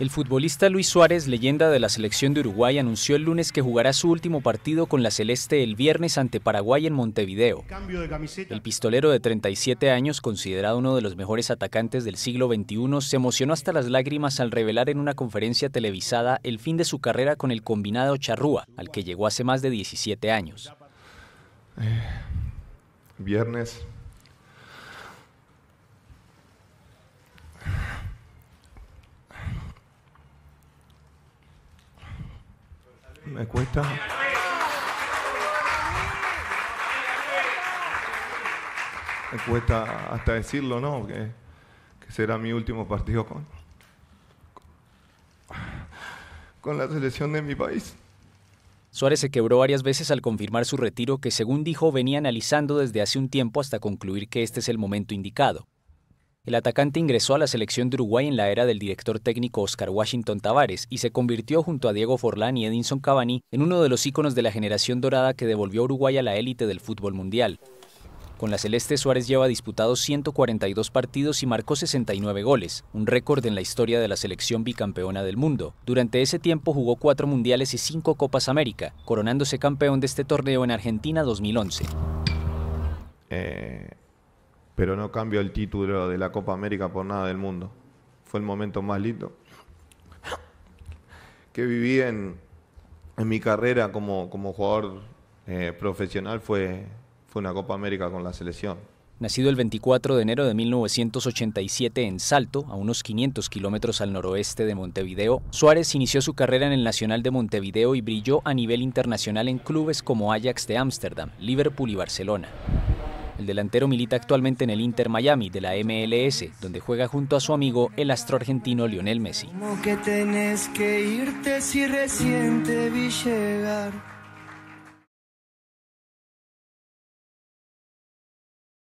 El futbolista Luis Suárez, leyenda de la selección de Uruguay, anunció el lunes que jugará su último partido con la Celeste el viernes ante Paraguay en Montevideo. El pistolero de 37 años, considerado uno de los mejores atacantes del siglo XXI, se emocionó hasta las lágrimas al revelar en una conferencia televisada el fin de su carrera con el combinado Charrúa, al que llegó hace más de 17 años. Eh, viernes, Me cuesta. Me cuesta hasta decirlo, ¿no? Que, que será mi último partido con, con la selección de mi país. Suárez se quebró varias veces al confirmar su retiro que, según dijo, venía analizando desde hace un tiempo hasta concluir que este es el momento indicado. El atacante ingresó a la selección de Uruguay en la era del director técnico Oscar Washington Tavares y se convirtió junto a Diego Forlán y Edinson Cavani en uno de los íconos de la generación dorada que devolvió a Uruguay a la élite del fútbol mundial. Con la Celeste Suárez lleva disputados 142 partidos y marcó 69 goles, un récord en la historia de la selección bicampeona del mundo. Durante ese tiempo jugó cuatro mundiales y cinco Copas América, coronándose campeón de este torneo en Argentina 2011 pero no cambio el título de la Copa América por nada del mundo. Fue el momento más lindo que viví en, mi carrera como, jugador eh, profesional fue, fue una Copa América con la selección. Nacido el 24 de enero de 1987 en Salto, a unos 500 kilómetros al noroeste de Montevideo, Suárez inició su carrera en el Nacional de Montevideo y brilló a nivel internacional en clubes como Ajax de Ámsterdam, Liverpool y Barcelona. El delantero milita actualmente en el Inter Miami de la MLS, donde juega junto a su amigo el astro argentino Lionel Messi. que tenés que irte si llegar.